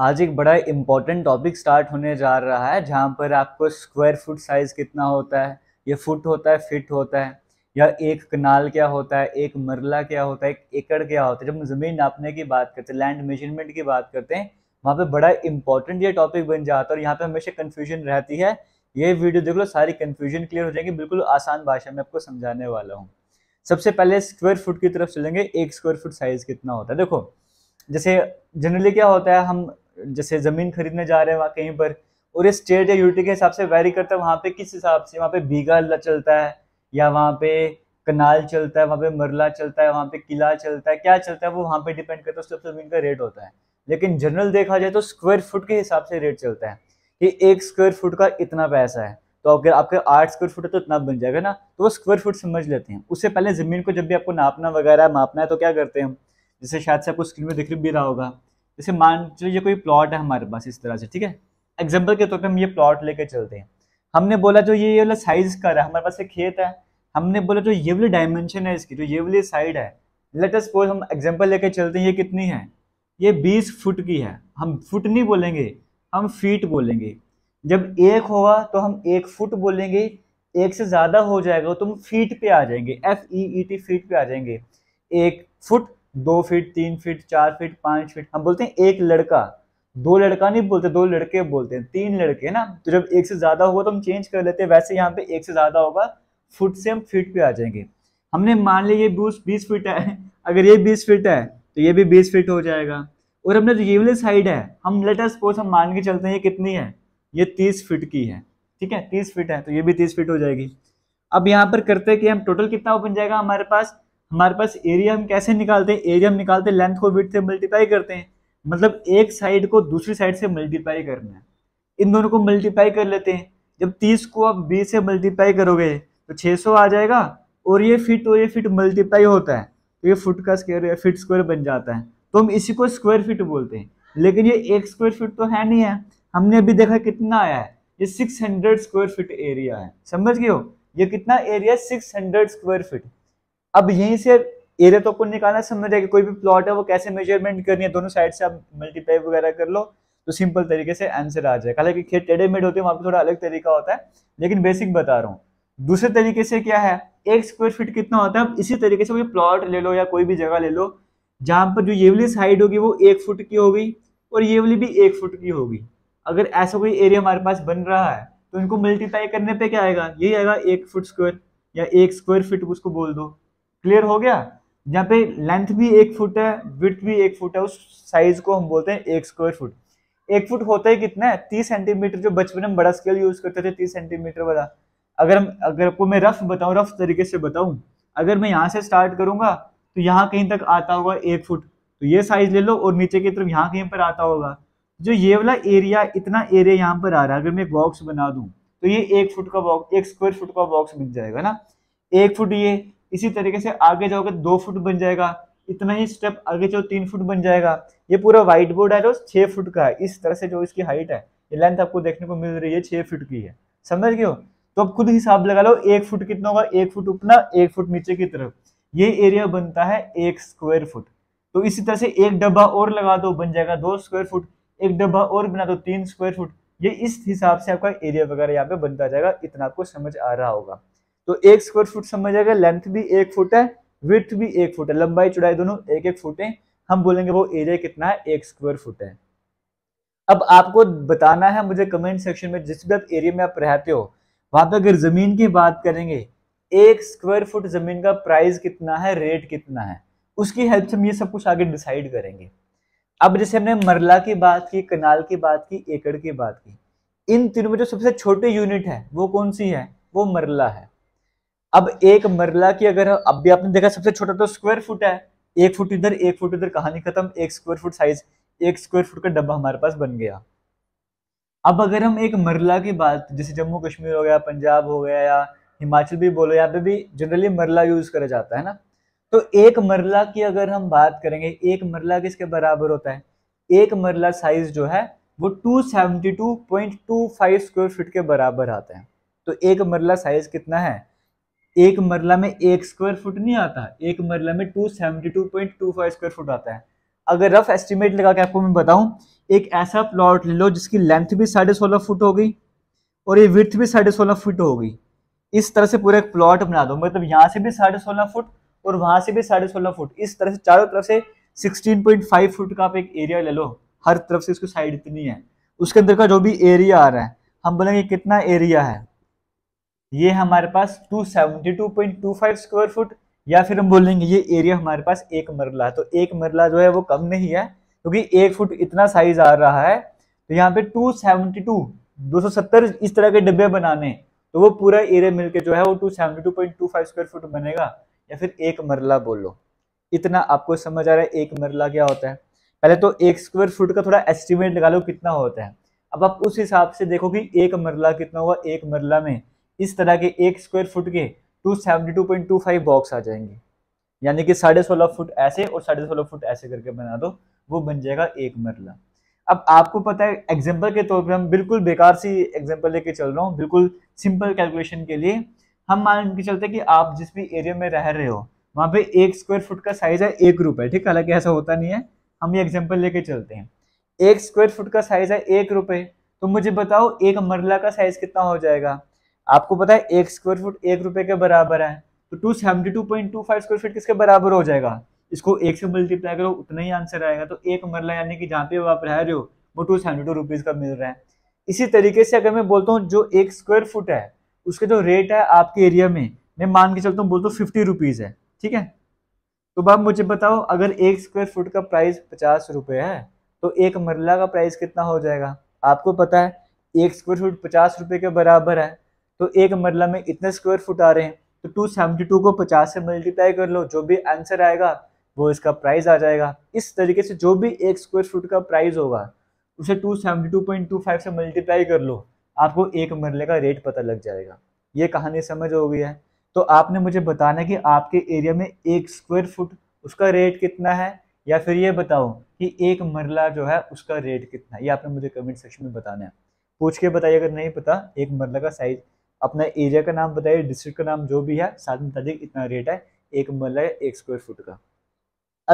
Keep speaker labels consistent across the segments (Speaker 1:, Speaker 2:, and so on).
Speaker 1: आज एक बड़ा इम्पॉर्टेंट टॉपिक स्टार्ट होने जा रहा है जहाँ पर आपको स्क्वायर फुट साइज़ कितना होता है ये फुट होता है फिट होता है या एक कनाल क्या होता है एक मरला क्या होता है एक एकड़ क्या होता है जब हम ज़मीन नापने की बात करते हैं लैंड मेजरमेंट की बात करते हैं वहाँ पे बड़ा इंपॉर्टेंट ये टॉपिक बन जाता है और यहाँ पे हमेशा कन्फ्यूजन रहती है ये वीडियो देख लो सारी कन्फ्यूजन क्लियर हो जाएगी बिल्कुल आसान भाषा में आपको समझाने वाला हूँ सबसे पहले स्क्वायर फुट की तरफ चलेंगे एक स्क्वायर फुट साइज़ कितना होता है देखो जैसे जनरली क्या होता है हम जैसे ज़मीन खरीदने जा रहे हैं वहाँ कहीं पर और ये स्टेट या यूटी के हिसाब से वेरी करता है वहाँ पे किस हिसाब से वहाँ पे बीघा चलता है या वहाँ पे कनाल चलता है वहाँ पे मरला चलता है वहाँ पे किला चलता है क्या चलता है वो वहाँ पे डिपेंड करता है उस जमीन का रेट होता है लेकिन जनरल देखा जाए तो स्क्वायर फुट के हिसाब से रेट चलता है कि एक स्क्वायर फुट का इतना पैसा है तो अगर आपके आठ स्क्वायर फुट है तो इतना बन जाएगा ना तो वो स्क्वायर फुट समझ लेते हैं उससे पहले ज़मीन को जब भी आपको नापना वगैरह मापना है तो क्या करते हैं हम जैसे शायद से आपको स्क्रीन में दिख भी रहा होगा जैसे मान लीजिए कोई प्लॉट है हमारे पास इस तरह से ठीक है एग्जाम्पल के तौर पर हम ये प्लॉट लेकर चलते हैं हमने बोला जो ये ये वाला साइज का है हमारे पास एक खेत है हमने बोला जो ये वाली डायमेंशन है इसकी जो ये वाली साइड है लेट अस सपोज हम एग्जाम्पल लेके चलते हैं ये कितनी है ये बीस फुट की है हम फुट नहीं बोलेंगे हम फीट बोलेंगे जब एक होगा तो हम एक फुट बोलेंगे एक से ज़्यादा हो जाएगा तो हम फीट पे आ जाएंगे F E E T feet पे आ जाएंगे एक फुट दो फीट तीन फीट चार फीट पांच फीट हम बोलते हैं एक लड़का दो लड़का नहीं बोलते दो लड़के बोलते हैं तीन लड़के ना तो जब एक से ज़्यादा होगा तो हम चेंज कर लेते हैं वैसे यहाँ पे एक से ज़्यादा होगा फुट से हम फीट पे आ जाएंगे हमने मान लिया ये बूस बीस फीट है अगर ये बीस फीट है तो ये भी बीस फीट हो जाएगा और हमने जो ये वाली साइड है हम लेटर सपोज हम मान के चलते हैं ये कितनी है ये तीस फीट की है ठीक है तीस फीट है तो ये भी तीस फीट हो जाएगी अब यहाँ पर करते हैं कि हम टोटल कितना बन जाएगा हमारे पास हमारे पास एरिया हम कैसे निकालते हैं एरिया हम निकालते हैं लेंथ को विथ से मल्टीप्लाई करते हैं मतलब एक साइड को दूसरी साइड से मल्टीप्लाई करना है इन दोनों को मल्टीप्लाई कर लेते हैं जब तीस को आप बीस से मल्टीप्लाई करोगे तो छः सौ आ जाएगा और ये फिट और ये फिट मल्टीप्लाई होता है तो ये फुट का स्क्वायर या फिट स्क्वायर बन जाता है तो हम इसी को स्क्वायर फिट बोलते हैं लेकिन ये एक स्क्वायर फिट तो है नहीं है हमने अभी देखा कितना आया है ये 600 स्क्वायर फिट एरिया है समझ गए हो ये कितना area six hundred square feet अब यहीं से एरिया तो आपको निकालना समझ जाएगा कोई भी प्लॉट है वो कैसे मेजरमेंट करनी है दोनों साइड से आप मल्टीप्लाई वगैरह कर लो तो सिंपल तरीके से आंसर आ जाएगा हालांकि खेत टेढ़े मेड होते हैं वहाँ पर थोड़ा अलग तरीका होता है लेकिन बेसिक बता रहा हूँ दूसरे तरीके से क्या है एक स्क्वायर फीट कितना होता है इसी तरीके से कोई प्लॉट ले लो या कोई भी जगह ले लो जहाँ पर जो ये वाली साइड होगी वो एक फुट की होगी और ये वाली भी एक फुट की होगी अगर ऐसा कोई एरिया हमारे पास बन रहा है तो इनको मल्टीप्लाई करने पे क्या आएगा यही आएगा एक फुट स्क्वायर या एक स्क्वायर फीट उसको बोल दो क्लियर हो गया जहाँ पे लेंथ भी एक फुट है विथ भी एक फुट है उस साइज को हम बोलते हैं एक स्क्वायर फुट एक फुट होता है कितना है तीस सेंटीमीटर जो बचपन में बड़ा स्केल यूज करते थे तीस सेंटीमीटर वाला अगर हम अगर आपको मैं रफ बताऊँ रफ तरीके से बताऊँ अगर मैं यहाँ से स्टार्ट करूंगा तो यहाँ कहीं तक आता होगा एक फुट तो ये साइज ले लो और नीचे की तरफ यहाँ कहीं पर आता होगा जो ये वाला एरिया इतना एरिया यहाँ पर आ रहा है अगर मैं एक बॉक्स बना दूं तो ये एक फुट का बॉक्स एक स्क्वायर फुट का बॉक्स बन जाएगा ना एक फुट ये इसी तरीके से आगे जाओगे दो फुट बन जाएगा इतना ही स्टेप आगे जाओ तीन फुट बन जाएगा ये पूरा व्हाइट बोर्ड है जो छः फुट का है इस तरह से जो इसकी हाइट है ये लेंथ आपको देखने को मिल रही है छः फुट की है समझ गए हो तो अब खुद हिसाब लगा लो एक फुट कितना होगा एक फुट उपना एक फुट नीचे की तरफ ये एरिया बनता है एक स्क्वायर फुट तो इसी तरह से एक डब्बा और लगा दो बन जाएगा दो स्क्वायर फुट एक डब्बा और बना दो तीन स्क्वायर फुट ये इस हिसाब से आपका एरिया वगैरह यहाँ पे बनता जाएगा इतना आपको समझ आ रहा होगा तो एक स्क्वायर फुट समझ आएगा लेंथ भी एक फुट है विथ भी एक फुट है लंबाई चौड़ाई दोनों एक एक फुट है हम बोलेंगे वो एरिया कितना है एक स्क्वायर फुट है अब आपको बताना है मुझे कमेंट सेक्शन में जिस भी आप एरिया में आप रहते हो वहां पर अगर जमीन की बात करेंगे एक स्क्वायर फुट जमीन का प्राइस कितना है रेट कितना है उसकी हेल्प से हम ये सब कुछ आगे डिसाइड करेंगे अब जैसे हमने मरला की बात की कनाल की बात की एकड़ की बात की इन तीनों में जो सबसे छोटे यूनिट है वो कौन सी है वो मरला है अब एक मरला की अगर अब भी आपने देखा सबसे छोटा तो स्क्वायर फुट है एक फुट इधर एक फुट उधर कहानी खत्म एक स्क्वायर फुट साइज एक स्क्वायर फुट का डब्बा हमारे पास बन गया अब अगर हम एक मरला की बात जैसे जम्मू कश्मीर हो गया पंजाब हो गया या हिमाचल भी बोलो यहाँ पे भी जनरली मरला यूज करा जाता है ना तो एक मरला की अगर हम बात करेंगे एक मरला किसके बराबर होता है एक मरला साइज जो है वो 272.25 स्क्वायर फीट के बराबर आता है तो एक मरला साइज कितना है एक मरला में एक स्क्वायर फुट नहीं आता एक मरला में two seventy two point two five square foot आता है अगर रफ एस्टिमेट लगा के आपको मैं बताऊं एक ऐसा प्लॉट ले लो जिसकी लेंथ भी साढ़े सोलह फुट हो गई और ये विर्थ भी साढ़े सोलह फुट हो गई इस तरह से पूरा एक प्लॉट बना दो मतलब यहाँ से भी साढ़े सोलह फुट और वहां से भी साढ़े सोलह फुट इस तरह से चारों तरफ से सिक्सटीन पॉइंट फाइव फुट का आप एक एरिया ले लो हर तरफ से इसकी साइड इतनी है उसके अंदर का जो भी एरिया आ रहा है हम बोलेंगे कितना एरिया है ये हमारे पास 272.25 स्क्वायर फुट या फिर हम बोलेंगे ये एरिया हमारे पास एक मरला है तो एक मरला जो है वो कम नहीं है क्योंकि तो एक फुट इतना साइज आ रहा है तो यहाँ पे 272 270 इस तरह के डिब्बे बनाने तो वो पूरा एरिया मिलके जो है वो 272.25 स्क्वायर फुट बनेगा या फिर एक मरला बोलो इतना आपको समझ आ रहा है एक मरला क्या होता है पहले तो एक स्क्वायर फुट का थोड़ा एस्टिमेट लगा लो कितना होता है अब आप उस हिसाब से देखो कि एक मरला कितना हुआ एक मरला में इस तरह के एक स्क्वायर फुट के 272.25 बॉक्स आ जाएंगे यानी कि साढ़े सोलह फुट ऐसे और साढ़े सोलह फुट ऐसे करके बना दो वो बन जाएगा एक मरला अब आपको पता है एग्जाम्पल के तौर पर हम बिल्कुल बेकार सी एग्जाम्पल लेके चल रहा हूँ बिल्कुल सिंपल कैलकुलेशन के लिए हम मान के चलते कि आप जिस भी एरिया में रह रहे हो वहाँ पे एक स्क्वायर फुट का साइज है एक रुपये ठीक है हालांकि ऐसा होता नहीं है हम ये एग्जाम्पल लेके चलते हैं एक स्क्वायर फुट का साइज है एक रुपये तो मुझे बताओ एक मरला का साइज कितना हो जाएगा आपको पता है एक स्क्वायर फुट एक रुपए के बराबर है तो two seventy two point two five square feet किसके बराबर हो जाएगा इसको एक से मल्टीप्लाई करो उतना ही आंसर आएगा तो एक मरला यानी कि जहाँ पे आप रह रहे हो वो टू सेवेंटी टू रुपीज़ का मिल रहा है इसी तरीके से अगर मैं बोलता हूँ जो एक स्क्वायर फुट है उसके जो रेट है आपके एरिया में मैं मान के चलता हूँ बोलता हूँ फिफ्टी रुपीज़ है ठीक है तो बाप मुझे बताओ अगर एक स्क्वायर फुट का प्राइस पचास रुपये है तो एक मरला का प्राइस कितना हो जाएगा आपको पता है एक स्क्वायर फुट पचास रुपये के बराबर है तो एक मरला में इतने स्क्वायर फुट आ रहे हैं तो टू सेवेंटी टू को पचास से मल्टीप्लाई कर लो जो भी आंसर आएगा वो इसका प्राइस आ जाएगा इस तरीके से जो भी एक स्क्वायर फुट का प्राइस होगा उसे two two point two five से मल्टीप्लाई कर लो आपको एक मरले का रेट पता लग जाएगा ये कहानी समझ हो गई है तो आपने मुझे बताना कि आपके एरिया में एक स्क्वायर फुट उसका रेट कितना है या फिर ये बताओ कि एक मरला जो है उसका रेट कितना है ये आपने मुझे कमेंट सेक्शन में बताना है पूछ के बताइए अगर नहीं पता एक मरला का साइज अपना एरिया का नाम बताइए डिस्ट्रिक्ट का नाम जो भी है साथ में बताइए इतना रेट है एक मरला या एक स्क्वायर फुट का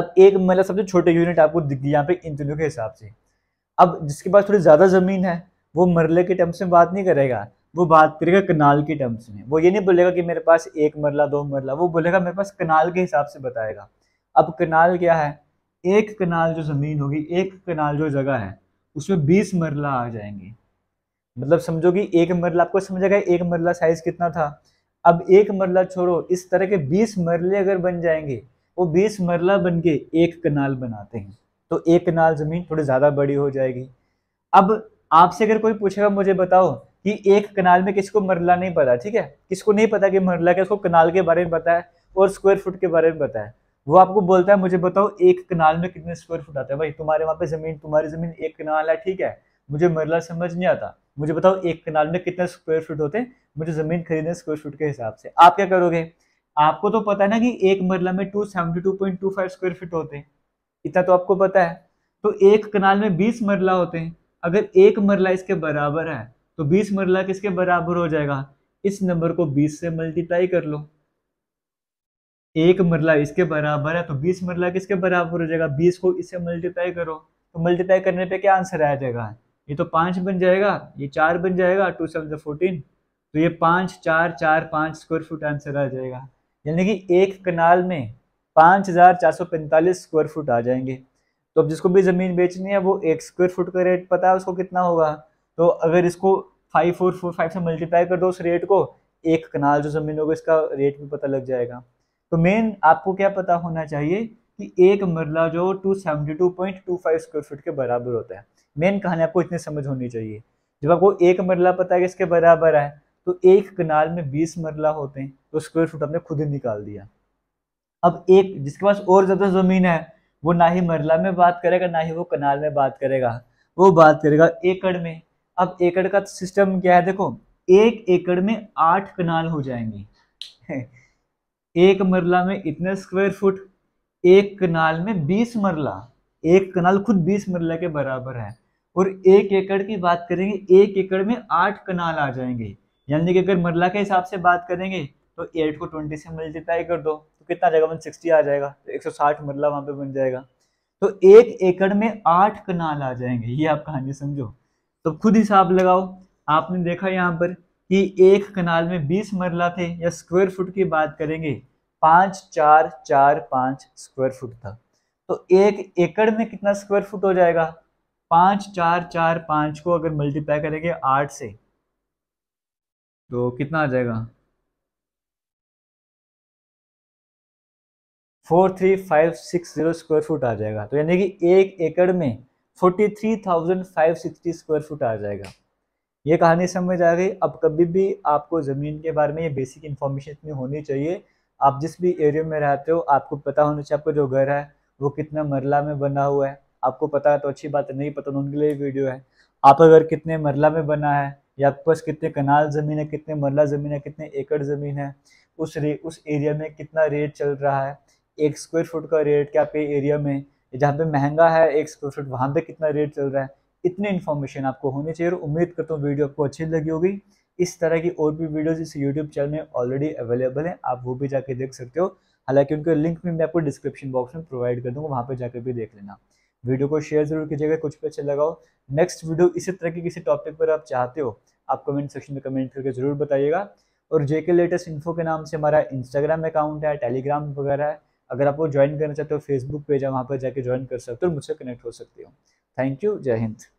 Speaker 1: अब एक मरला सबसे छोटे यूनिट आपको दिख गई यहाँ पे इन तीनों के हिसाब से अब जिसके पास थोड़ी ज़्यादा ज़मीन है वो मरले के टर्म्स में बात नहीं करेगा वो बात करेगा कनाल के टर्म्स में वो ये नहीं बोलेगा कि मेरे पास एक मरला दो मरला वो बोलेगा मेरे पास कनाल के हिसाब से बताएगा अब कनाल क्या है एक कनाल जो ज़मीन होगी एक कनाल जो जगह है उसमें बीस मरला आ जाएंगे मतलब समझो कि एक मरला आपको समझेगा एक मरला साइज कितना था अब एक मरला छोड़ो इस तरह के बीस मरले अगर बन जाएंगे वो बीस मरला बन के एक कनाल बनाते हैं तो एक कनाल ज़मीन थोड़ी ज़्यादा बड़ी हो जाएगी अब आपसे अगर कोई पूछेगा मुझे बताओ कि एक कनाल में किसको मरला नहीं पता ठीक है किसको नहीं पता कि मरला क्या उसको कनाल के बारे में पता है और स्क्वायर फुट के बारे में पता है वो आपको बोलता है मुझे बताओ एक कनाल में कितने स्क्वायर फुट आते हैं भाई तुम्हारे वहाँ पे ज़मीन तुम्हारी ज़मीन एक कनाल है ठीक है मुझे मरला समझ नहीं आता मुझे बताओ एक कनाल में कितने स्क्वायर फीट होते हैं मुझे ज़मीन खरीदने स्क्वायर फुट के हिसाब से आप क्या करोगे आपको तो पता है ना कि एक मरला में two seventy two point two five square feet होते हैं इतना तो आपको पता है तो एक कनाल में बीस मरला होते हैं अगर एक मरला इसके बराबर है तो बीस मरला किसके बराबर हो जाएगा इस नंबर को बीस से मल्टीप्लाई कर लो एक मरला इसके बराबर है तो बीस मरला किसके बराबर हो जाएगा बीस को इससे मल्टीप्लाई करो तो मल्टीप्लाई करने पे क्या आंसर आ जाएगा ये तो पाँच बन जाएगा ये चार बन जाएगा टू सेवन से फोर्टीन तो ये पाँच चार चार पाँच स्क्वायर फुट आंसर आ जाएगा यानी कि एक कनाल में पाँच हज़ार चार सौ पैंतालीस स्क्वायर फुट आ जाएंगे तो अब जिसको भी ज़मीन बेचनी है वो एक स्क्वायर फुट का रेट पता है उसको कितना होगा तो अगर इसको फाइव फोर फोर फाइव से मल्टीप्लाई कर दो उस रेट को एक कनाल जो ज़मीन होगा इसका रेट भी पता लग जाएगा तो मेन आपको क्या पता होना चाहिए कि एक मरला जो two seventy two point two five square foot के बराबर होता है मेन कहानी आपको इतनी समझ होनी चाहिए जब आपको एक मरला पता है कि इसके बराबर है तो एक कनाल में बीस मरला होते हैं तो स्क्वायर फुट आपने खुद ही निकाल दिया अब एक जिसके पास और ज़्यादा ज़मीन है वो ना ही मरला में बात करेगा ना ही वो कनाल में बात करेगा वो बात करेगा एकड़ में अब एकड़ का सिस्टम क्या है देखो एक एकड़ में आठ कनाल हो जाएंगे एक मरला में इतने स्क्वायर फुट एक कनाल में बीस मरला एक कनाल खुद बीस मरला के बराबर है और एक एकड़ की बात करेंगे एक एकड़ में आठ कनाल आ जाएंगे यानी कि अगर मरला के हिसाब से बात करेंगे तो एट को ट्वेंटी से मल्टीप्लाई कर दो तो कितना जगह वन सिक्सटी आ जाएगा तो एक सौ साठ मरला वहां पे बन जाएगा तो एक एकड़ में आठ कनाल आ जाएंगे ये आप कहानी समझो तो खुद हिसाब लगाओ आपने देखा यहाँ पर कि एक कनाल में बीस मरला थे या स्क्वायर फुट की बात करेंगे पाँच चार चार पाँच स्क्वायर फुट था तो एक एकड़ में कितना स्क्वायर फुट हो जाएगा पाँच चार चार पाँच को अगर मल्टीप्लाई करेंगे आठ से तो कितना आ जाएगा four three five six zero square foot आ जाएगा तो यानी कि एक एकड़ में forty three thousand five sixty square foot आ जाएगा ये कहानी समझ आ गई अब कभी भी आपको ज़मीन के बारे में ये बेसिक इन्फॉर्मेशन इतनी होनी चाहिए आप जिस भी एरिया में रहते हो आपको पता होना चाहिए आपका जो घर है वो कितना मरला में बना हुआ है आपको पता है तो अच्छी बात है नहीं पता तो उनके लिए वीडियो है आप अगर कितने मरला में बना है या आपके पास कितने कनाल ज़मीन है कितने मरला ज़मीन है कितने एकड़ ज़मीन है उस रे उस एरिया में कितना रेट चल रहा है एक स्क्वायर फुट का रेट क्या पे एरिया में जहाँ पे महंगा है एक स्क्वायर फुट वहाँ पे कितना रेट चल रहा है इतनी इन्फॉर्मेशन आपको होनी चाहिए और उम्मीद करता हूँ वीडियो आपको अच्छी लगी होगी इस तरह की और भी वीडियोज़ इस यूट्यूब चैनल में ऑलरेडी अवेलेबल हैं आप वो भी जाके देख सकते हो हालांकि उनके लिंक भी मैं आपको डिस्क्रिप्शन बॉक्स में प्रोवाइड कर दूँगा वहाँ पर जाकर भी देख लेना वीडियो को शेयर जरूर कीजिएगा कुछ भी अच्छा लगाओ नेक्स्ट वीडियो इसी तरह के किसी टॉपिक पर आप चाहते हो आप कमेंट सेक्शन में कमेंट करके ज़रूर बताइएगा और जेके लेटेस्ट इन्फो के नाम से हमारा इंस्टाग्राम अकाउंट है टेलीग्राम वगैरह है अगर आप वो ज्वाइन करना चाहते हो फेसबुक पेज है वहाँ पर जाके ज्वाइन कर सकते हो और मुझसे कनेक्ट हो सकते हो थैंक यू जय हिंद